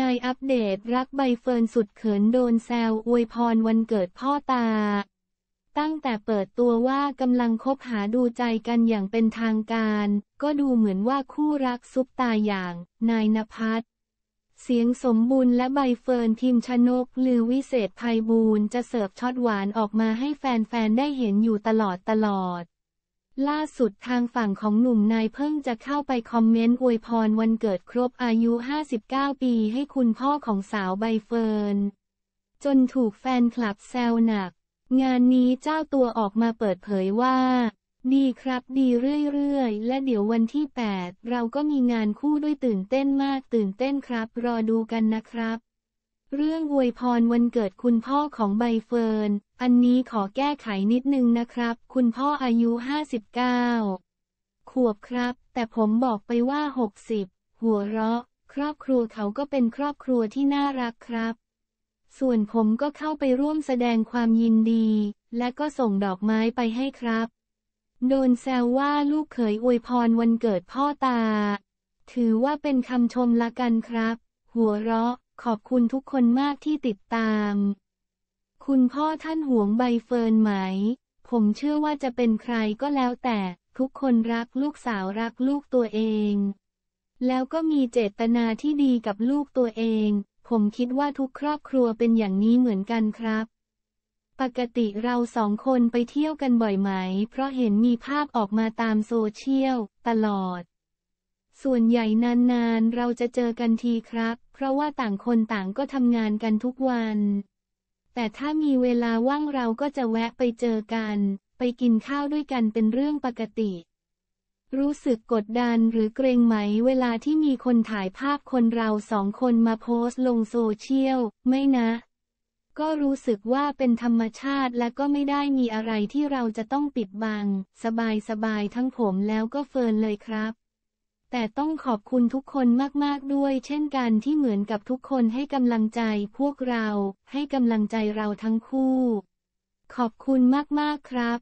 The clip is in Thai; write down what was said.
นายอัปเดต รักใบเฟิร์นสุดเขินโดนแซวอวยพรวันเกิดพ่อตา ตั้งแต่เปิดตัวว่ากำลังคบหาดูใจกันอย่างเป็นทางการ ก็ดูเหมือนว่าคู่รักซุปตาอย่าง นายนภัสเสียงสมบูรณ์และใบเฟิร์นทีมชนกลือวิเศษภัยบูรณ์จะเสิร์ฟช็อตหวานออกมาให้แฟนๆได้เห็นอยู่ตลอดตลอดล่าสุดทางฝั่งของหนุ่มนายเพิ่งจะเข้าไปคอมเมนต์อวยพรวันเกิดครบอายุ 59 ปีให้คุณพ่อของสาวใบเฟิร์นจนถูกแฟนคลับแซวหนัก งานนี้เจ้าตัวออกมาเปิดเผยว่า ดีครับดีเรื่อยๆและเดี๋ยววันที่ 8 เราก็มีงานคู่ด้วยตื่นเต้นมากตื่นเต้นครับ รอดูกันนะครับเรื่องอวยพรวันเกิดคุณพ่อของใบเฟิร์น อันนี้ขอแก้ไขนิดนึงนะครับ คุณพ่ออายุ 59ขวบครับ แต่ผมบอกไปว่า 60 หัวเราะ ครอบครัวเขาก็เป็นครอบครัวที่น่ารักครับ ส่วนผมก็เข้าไปร่วมแสดงความยินดี และก็ส่งดอกไม้ไปให้ครับ โดนแซวว่าลูกเขยอวยพรวันเกิดพ่อตา ถือว่าเป็นคำชมละกันครับ หัวเราะขอบคุณทุกคนมากที่ติดตาม คุณพ่อท่านห่วงใบเฟิร์นไหม ผมเชื่อว่าจะเป็นใครก็แล้วแต่ ทุกคนรักลูกสาวรักลูกตัวเอง แล้วก็มีเจตนาที่ดีกับลูกตัวเอง ผมคิดว่าทุกครอบครัวเป็นอย่างนี้เหมือนกันครับ ปกติเราสองคนไปเที่ยวกันบ่อยไหม เพราะเห็นมีภาพออกมาตามโซเชียลตลอดส่วนใหญ่นานๆ เราจะเจอกันทีครับ เพราะว่าต่างคนต่างก็ทำงานกันทุกวัน แต่ถ้ามีเวลาว่างเราก็จะแวะไปเจอกัน ไปกินข้าวด้วยกันเป็นเรื่องปกติ รู้สึกกดดันหรือเกรงไหมเวลาที่มีคนถ่ายภาพคนเราสองคนมาโพสต์ลงโซเชียลไม่นะ ก็รู้สึกว่าเป็นธรรมชาติและก็ไม่ได้มีอะไรที่เราจะต้องปิดบังสบายๆทั้งผมแล้วก็เฟิร์นเลยครับแต่ต้องขอบคุณทุกคนมากๆ ด้วย เช่นกันที่เหมือนกับทุกคนให้กำลังใจพวกเรา ให้กำลังใจเราทั้งคู่ ขอบคุณมากๆ ครับ